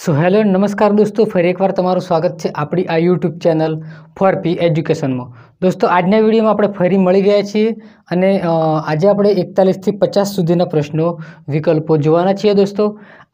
so hello નમસ્કાર દોસ્તો ફરી એકવાર તમારું સ્વાગત છે આપણી આ યુટ્યુબ ચેનલ ફોર પી એજ્યુકેશનમાં દોસ્તો આજના વિડીયોમાં આપણે ફરી મળી ગયા છીએ અને આજે આપણે એકતાલીસથી પચાસ સુધીના પ્રશ્નો વિકલ્પો જોવાના છીએ દોસ્તો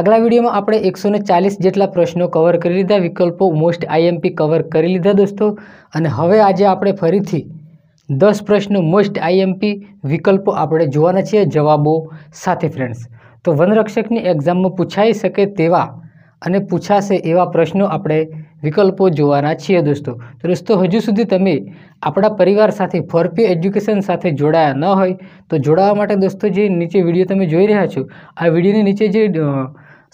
આગલા વિડીયોમાં આપણે એકસો જેટલા પ્રશ્નો કવર કરી લીધા વિકલ્પો મોસ્ટ આઈએમપી કવર કરી લીધા દોસ્તો અને હવે આજે આપણે ફરીથી દસ પ્રશ્નો મોસ્ટ આઈએમપી વિકલ્પો આપણે જોવાના છીએ જવાબો સાથે ફ્રેન્ડ્સ તો વનરક્ષકની એક્ઝામમાં પૂછાઈ શકે તેવા અને પૂછાશે એવા પ્રશ્નો આપણે વિકલ્પો જોવાના છીએ દોસ્તો તો દોસ્તો હજુ સુધી તમે આપણા પરિવાર સાથે ફોરપી એજ્યુકેશન સાથે જોડાયા ન હોય તો જોડાવા માટે દોસ્તો જે નીચે વિડીયો તમે જોઈ રહ્યા છો આ વિડીયોની નીચે જે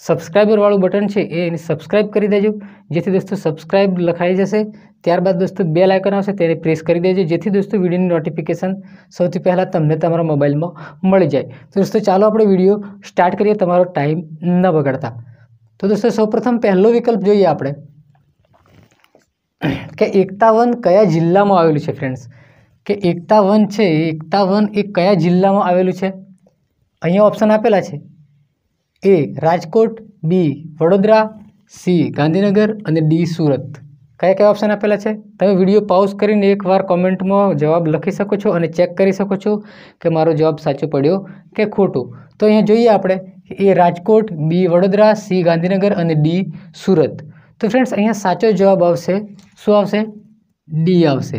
સબસ્ક્રાઈબરવાળું બટન છે એ સબસ્ક્રાઈબ કરી દેજો જેથી દોસ્તો સબસ્ક્રાઈબ લખાઈ જશે ત્યારબાદ દોસ્તો બે લાઇકન આવશે તેને પ્રેસ કરી દેજો જેથી દોસ્તો વિડીયોની નોટિફિકેશન સૌથી પહેલાં તમને તમારા મોબાઈલમાં મળી જાય તો દોસ્તો ચાલો આપણે વિડીયો સ્ટાર્ટ કરીએ તમારો ટાઈમ ન બગાડતા તો દોસ્તો સૌપ્રથમ પહેલો વિકલ્પ જોઈએ આપણે કે એકતાવન કયા જિલ્લામાં આવેલું છે ફ્રેન્ડ્સ કે એકતાવન છે એકતાવન એ કયા જિલ્લામાં આવેલું છે અહીંયા ઓપ્શન આપેલા છે A Rajkot B Vadodara C Gandhinagar અને ડી સુરત કયા કયા ઓપ્શન આપેલા છે તમે વિડીયો પાઉઝ કરીને એકવાર કોમેન્ટમાં જવાબ લખી શકો છો અને ચેક કરી શકો છો કે મારો જવાબ સાચો પડ્યો કે ખોટું તો અહીંયા જોઈએ આપણે A Rajkot B Vadodara C Gandhinagar અને ડી સુરત તો ફ્રેન્ડ્સ અહીંયા સાચો જવાબ આવશે શું આવશે ડી આવશે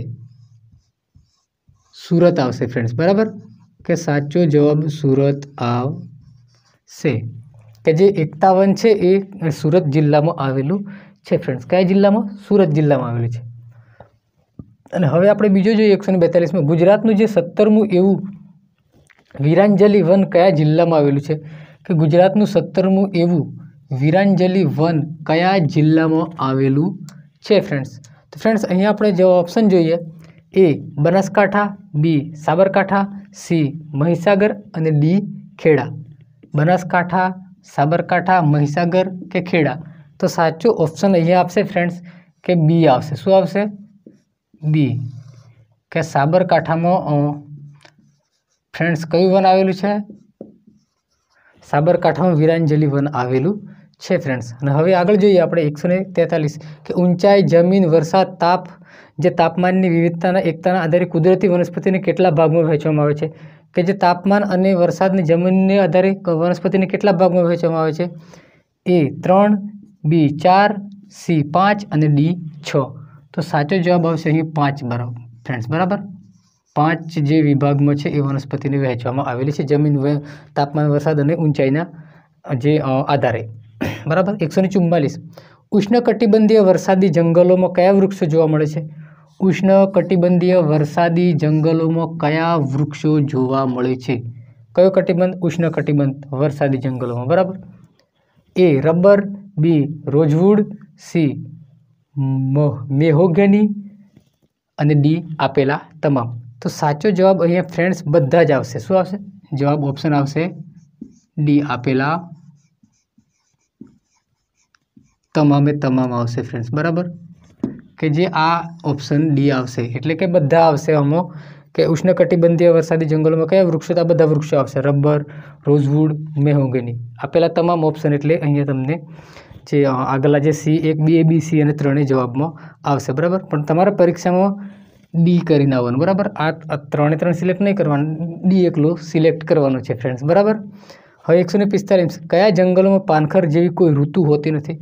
સુરત આવશે ફ્રેન્ડ્સ બરાબર કે સાચો જવાબ સુરત આવશે કે જે એકતાવન છે એ સુરત જિલ્લામાં આવેલું છે ફ્રેન્ડ્સ કયા જિલ્લામાં સુરત જિલ્લામાં આવેલું છે અને હવે આપણે બીજો જોઈએ એકસો ને બેતાલીસમાં ગુજરાતનું જે સત્તરમું એવું વીરાંજલી વન કયા જિલ્લામાં આવેલું છે કે ગુજરાતનું સત્તરમું એવું વીરાંજલી વન કયા જિલ્લામાં આવેલું છે ફ્રેન્ડ્સ તો ફ્રેન્ડ્સ અહીંયા આપણે જવાબ ઓપ્શન જોઈએ A Banaskantha B Sabarkantha C Mahisagar અને ડી ખેડા બનાસકાંઠા સાબરકાંઠા મહીસાગર કે ખેડા તો સાચો ઓપ્શન અહીંયા આપશે ફ્રેન્ડ્સ કે બી આવશે શું આવશે બી કે સાબરકાંઠામાં ફ્રેન્ડ્સ કયું વન આવેલું છે સાબરકાંઠામાં વીરાંજલી વન આવેલું છે ફ્રેન્ડ્સ અને હવે આગળ જોઈએ આપણે એકસો તેતાલીસ કે ઊંચાઈ જમીન વરસાદ તાપ જે તાપમાનની વિવિધતાના એકતાના આધારે કુદરતી વનસ્પતિને કેટલા ભાગમાં વહેંચવામાં આવે છે કે જે તાપમાન અને વરસાદની જમીનને આધારે વનસ્પતિને કેટલા ભાગમાં વહેંચવામાં આવે છે એ ત્રણ બી ચાર સી પાંચ અને ડી છ તો સાચો જવાબ આવશે અહીં પાંચ બરાબર ફ્રેન્ડ્સ બરાબર પાંચ જે વિભાગમાં છે એ વનસ્પતિને વહેંચવામાં આવેલી છે જમીન તાપમાન વરસાદ અને ઊંચાઈના જે આધારે બરાબર એકસો ને ઉષ્ણકટિબંધીય વરસાદી જંગલોમાં કયા વૃક્ષો જોવા મળે છે ઉષ્ણકટિબંધીય વરસાદી જંગલોમાં કયા વૃક્ષો જોવા મળે છે કયો કટિબંધ ઉષ્ણકટિબંધ વરસાદી જંગલોમાં બરાબર એ રબર બી રોજવુડ સી મેહોગની અને ડી આપેલા તમામ તો સાચો જવાબ અહીંયા ફ્રેન્ડ્સ બધા જ આવશે શું આવશે જવાબ ઓપ્શન આવશે ડી આપેલા તમામે તમામ આવશે ફ્રેન્ડ્સ બરાબર કે જે આ ઓપ્શન ડી આવશે એટલે કે બધા આવશે અમો કે ઉષ્ણકટિબંધીય વરસાદી જંગલોમાં કયા વૃક્ષો આ બધા વૃક્ષો આવશે રબર રોઝવુડ મેહોગની આપેલા તમામ ઓપ્શન એટલે અહીંયા તમને જે આગલા જે સી એક બી એ બી સી અને ત્રણેય જવાબમાં આવશે બરાબર પણ તમારા પરીક્ષામાં ડી કરીને આવવાનું બરાબર આ ત્રણે ત્રણ સિલેક્ટ નહીં કરવાનું ડી એકલું સિલેક્ટ કરવાનું છે ફ્રેન્ડ્સ બરાબર હવે એકસો ને પિસ્તાલીસ કયા જંગલોમાં પાનખર જેવી કોઈ ઋતુ હોતી નથી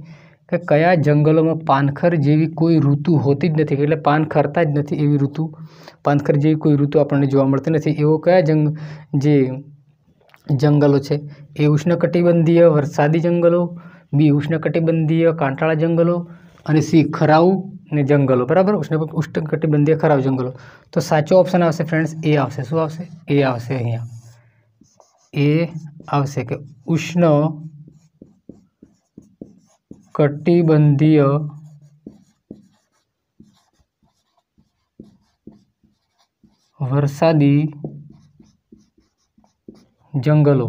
કે કયા જંગલોમાં પાનખર જેવી કોઈ ઋતુ હોતી જ નથી એટલે પાનખરતા જ નથી એવી ઋતુ પાનખર જેવી કોઈ ઋતુ આપણને જોવા મળતી નથી એવો કયા જંગ જે જંગલો છે એ ઉષ્ણકટિબંધીય વરસાદી જંગલો બી ઉષ્ણકટિબંધીય કાંટાળા જંગલો અને સી ખરાવ ને જંગલો બરાબર ઉષ્ણ ઉષ્ણકટિબંધીય ખરાવ જંગલો તો સાચો ઓપ્શન આવશે ફ્રેન્ડ્સ એ આવશે શું આવશે એ આવશે અહીંયા એ આવશે કે ઉષ્ણ કટિબંધીય વરસાદી જંગલો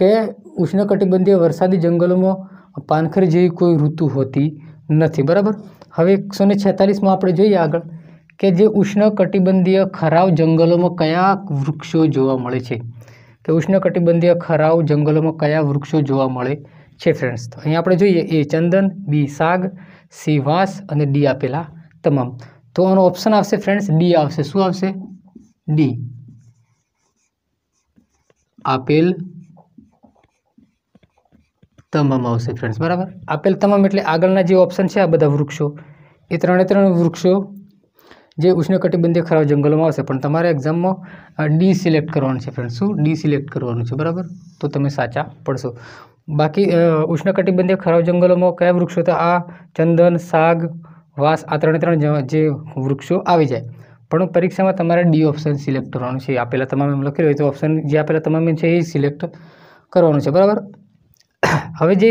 કે ઉષ્ણકટિબંધીય વરસાદી જંગલોમાં પાનખર જેવી કોઈ ઋતુ હોતી નથી બરાબર હવે એકસો ને છેતાલીસમાં આપણે જોઈએ આગળ કે જે ઉષ્ણકટિબંધીય ખરાવ જંગલોમાં કયા વૃક્ષો જોવા મળે છે કે ઉષ્ણકટિબંધીય ખરાવ જંગલોમાં કયા વૃક્ષો જોવા મળે છે ફ્રેન્ડ્સ તો અહીં આપણે જોઈએ એ ચંદન બી સાગ સી વાંસ અને ડી આપેલા તમામ તો આનો ઓપ્શન આવશે ફ્રેન્ડ્સ ડી આવશે શું આવશે ડી આપેલ તમામ આવશે ફ્રેન્ડ્સ બરાબર આપેલ તમામ એટલે આગળના જે ઓપ્શન છે આ બધા વૃક્ષો એ ત્રણે ત્રણ વૃક્ષો જે ઉષ્ણકટિબંધીય ખરાબ જંગલોમાં આવશે પણ તમારે એક્ઝામમાં ડી સિલેક્ટ કરવાનું છે ફ્રેન્ડ શું ડી સિલેક્ટ કરવાનું છે બરાબર તો તમે સાચા પડશો બાકી ઉષ્ણકટિબંધીય ખરાબ જંગલોમાં કયા વૃક્ષો તો આ ચંદન સાગ વાસ આ ત્રણે ત્રણ જે વૃક્ષો આવી જાય પણ પરીક્ષામાં તમારે ડી ઓપ્શન સિલેક્ટ કરવાનું છે આપેલા તમામ એમ લખેલું હોય તો ઓપ્શન જે આપેલા તમામ છે એ સિલેક્ટ કરવાનું છે બરાબર હવે જે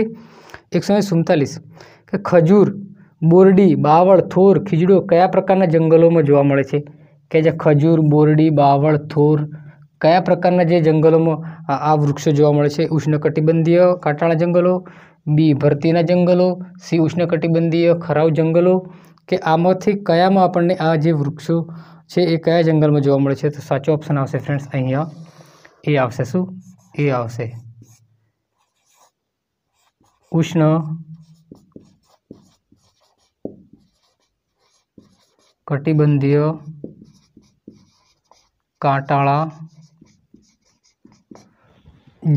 એકસો સુડતાલીસ કે ખજૂર બોરડી બાવળ થોર ખીજડો કયા પ્રકારના જંગલોમાં જોવા મળે છે કે જે ખજૂર બોરડી બાવળ થોર કયા પ્રકારના જે જંગલોમાં આ વૃક્ષો જોવા મળે છે ઉષ્ણકટિબંધીય કાંટાળા જંગલો બી ભરતીના જંગલો સી ઉષ્ણકટિબંધીય ખરાવ જંગલો કે આમાંથી કયામાં આપણને આ જે વૃક્ષો છે એ કયા જંગલમાં જોવા મળે છે તો સાચો ઓપ્શન આવશે ફ્રેન્ડ્સ અહીંયા એ આવશે શું એ આવશે ઉષ્ણ કટિબંધીય કાંટાળા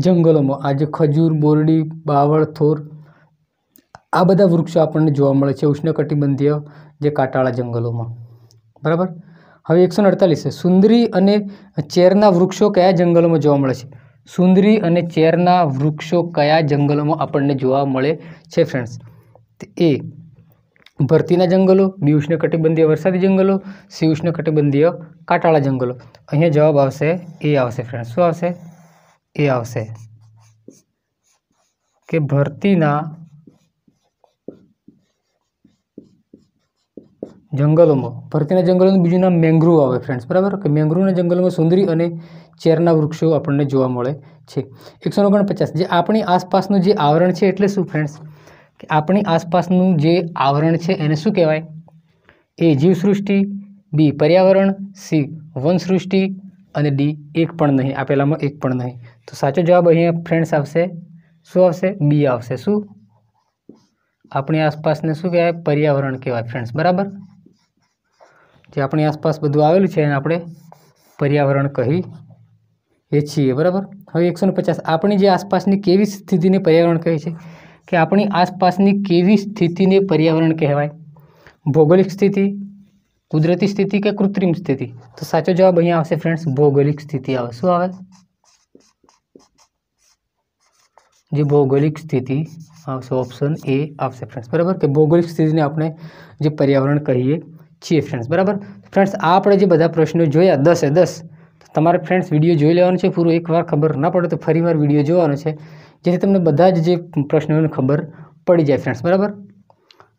જંગલોમાં આજે ખજૂર બોરડી બાવળ થોર આ બધા વૃક્ષો આપણને જોવા મળે છે ઉષ્ણકટિબંધીય જે કાંટાળા જંગલોમાં બરાબર હવે એકસો અડતાલીસ સુંદરી અને ચેરના વૃક્ષો કયા જંગલોમાં જોવા મળે છે સુંદરી અને ચેરના વૃક્ષો કયા જંગલોમાં આપણને જોવા મળે છે ફ્રેન્ડ્સ એ ભરતીના જંગલો બી ઉષ્ણકટિબંધીય વરસાદી જંગલો સી ઉષ્ણકટિબંધીય કાટાળા જંગલો અહીંયા જવાબ આવશે એ આવશે ફ્રેન્ડ શું આવશે એ આવશે કે ભરતીના જંગલોમાં ભરતીના જંગલોનું બીજું નામ મેંગ્રુવ આવે ફ્રેન્ડ્સ બરાબર કે મેંગ્રુવના જંગલોમાં સુંદરી અને ચેરના વૃક્ષો આપણને જોવા મળે છે એકસો ઓગણપચાસ જે આપણી આસપાસનું જે આવરણ છે એટલે શું ફ્રેન્ડ્સ કે આપણી આસપાસનું જે આવરણ છે એને શું કહેવાય એ જીવસૃષ્ટિ બી પર્યાવરણ સી વનસૃષ્ટિ અને ડી એક પણ નહીં આપેલામાં એક પણ નહીં તો સાચો જવાબ અહીંયા ફ્રેન્ડ્સ આવશે શું આવશે બી આવશે શું આપણી આસપાસને શું કહેવાય પર્યાવરણ કહેવાય ફ્રેન્ડ્સ બરાબર જે આપણી આસપાસ બધું આવેલું છે એને આપણે પર્યાવરણ કહીએ છીએ બરાબર હવે એકસો પચાસ આપણી જે આસપાસની કેવી સ્થિતિને પર્યાવરણ કહે છે કે આપણી આસપાસની કેવી સ્થિતિને પર્યાવરણ કહેવાય ભૌગોલિક સ્થિતિ કુદરતી સ્થિતિ કે કૃત્રિમ સ્થિતિ તો સાચો જવાબ અહીંયા આવશે ફ્રેન્ડ્સ ભૌગોલિક સ્થિતિ આવે શું આવે જે ભૌગોલિક સ્થિતિ આવશે ઓપ્શન એ આવશે ફ્રેન્ડ્સ બરાબર કે ભૌગોલિક સ્થિતિને આપણે જે પર્યાવરણ કહીએ છીએ ફ્રેન્ડ્સ બરાબર ફ્રેન્ડ્સ આ આપણે જે બધા પ્રશ્નો જોયા દસે દસ તમારે ફ્રેન્ડ્સ વિડીયો જોઈ લેવાનો છે પૂરો એકવાર ખબર ના પડે તો ફરીવાર વિડીયો જોવાનો છે જેથી તમને બધા જ જે પ્રશ્નોની ખબર પડી જાય ફ્રેન્ડ્સ બરાબર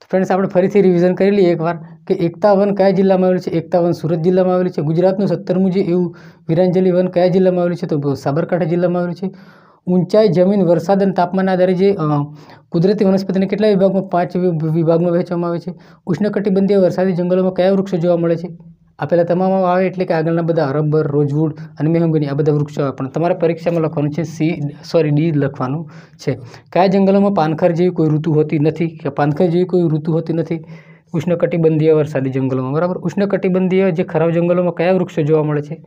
તો ફ્રેન્ડ્સ આપણે ફરીથી રિવિઝન કરી લઈએ એકવાર કે એકતાવન કયા જિલ્લામાં આવેલું છે એકતાવન સુરત જિલ્લામાં આવેલું છે ગુજરાતનું સત્તરમું જે એવું વિરાંજલી વન કયા જિલ્લામાં આવેલું છે તો સાબરકાંઠા જિલ્લામાં આવેલું છે ઊંચાઈ જમીન વરસાદ અને તાપમાનના આધારે જે કુદરતી વનસ્પતિને કેટલા વિભાગમાં પાંચ વિભાગમાં વહેંચવામાં આવે છે ઉષ્ણકટિબંધીય વરસાદી જંગલોમાં કયા વૃક્ષો જોવા મળે છે આપેલા તમામ આવે એટલે કે આગળના બધા રબર રોજવુડ અને મેહંગની આ બધા વૃક્ષો આવે પણ તમારે પરીક્ષામાં લખવાનું છે સી સોરી ડી લખવાનું છે કયા જંગલોમાં પાનખર જેવી કોઈ ઋતુ હોતી નથી કે પાનખર જેવી કોઈ ઋતુ હોતી નથી ઉષ્ણકટિબંધીય વરસાદી જંગલોમાં બરાબર ઉષ્ણકટિબંધીય જે ખરાબ જંગલોમાં કયા વૃક્ષો જોવા મળે છે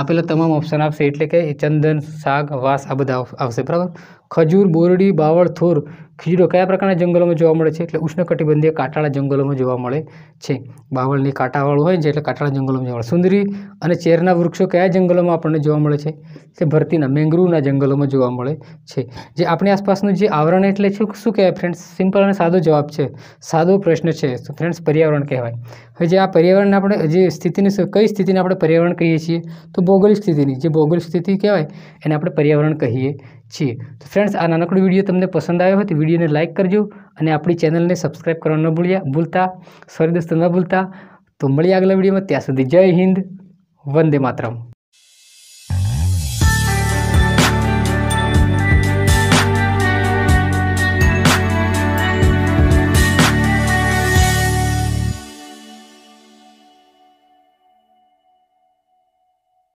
આપેલા તમામ ઓપ્શન આપશે એટલે કે ચંદન શાક વાસ આ બધા આવશે બરાબર ખજૂર બોરડી બાવળ થોર ખીજડો કયા પ્રકારના જંગલોમાં જોવા મળે છે એટલે ઉષ્ણકટિબંધીય કાંટાળા જંગલોમાં જોવા મળે છે બાવળની કાંટાવાળું હોય છે એટલે કાંટાળા જંગલોમાં જોવા મળે સુંદરી અને ચેરના વૃક્ષો કયા જંગલોમાં આપણને જોવા મળે છે તે ભરતીના મેંગ્રુવના જંગલોમાં જોવા મળે છે જે આપણી આસપાસનું જે આવરણ એટલે છે શું કહેવાય ફ્રેન્ડ્સ સિમ્પલ અને સાદો જવાબ છે સાદો પ્રશ્ન છે ફ્રેન્ડ્સ પર્યાવરણ કહેવાય હવે જે આ પર્યાવરણને આપણે જે સ્થિતિની કઈ સ્થિતિને આપણે પર્યાવરણ કહીએ છીએ તો ભૌગોલિક સ્થિતિની જે ભૌગોલિક સ્થિતિ કહેવાય એને આપણે પર્યાવરણ કહીએ છીએ તો ફ્રેન્ડ્સ આ નાનકડો વિડીયો તમને પસંદ આવ્યો હોય તો વિડીયોને લાઇક કરજો અને આપણી ચેનલને સબસ્ક્રાઈબ કરવા ન ભૂલ્યા ભૂલતા સોરી દોસ્તો ન ભૂલતા તો મળીએ આગલા વિડીયોમાં ત્યાં સુધી જય હિન્દ વંદે માતરમ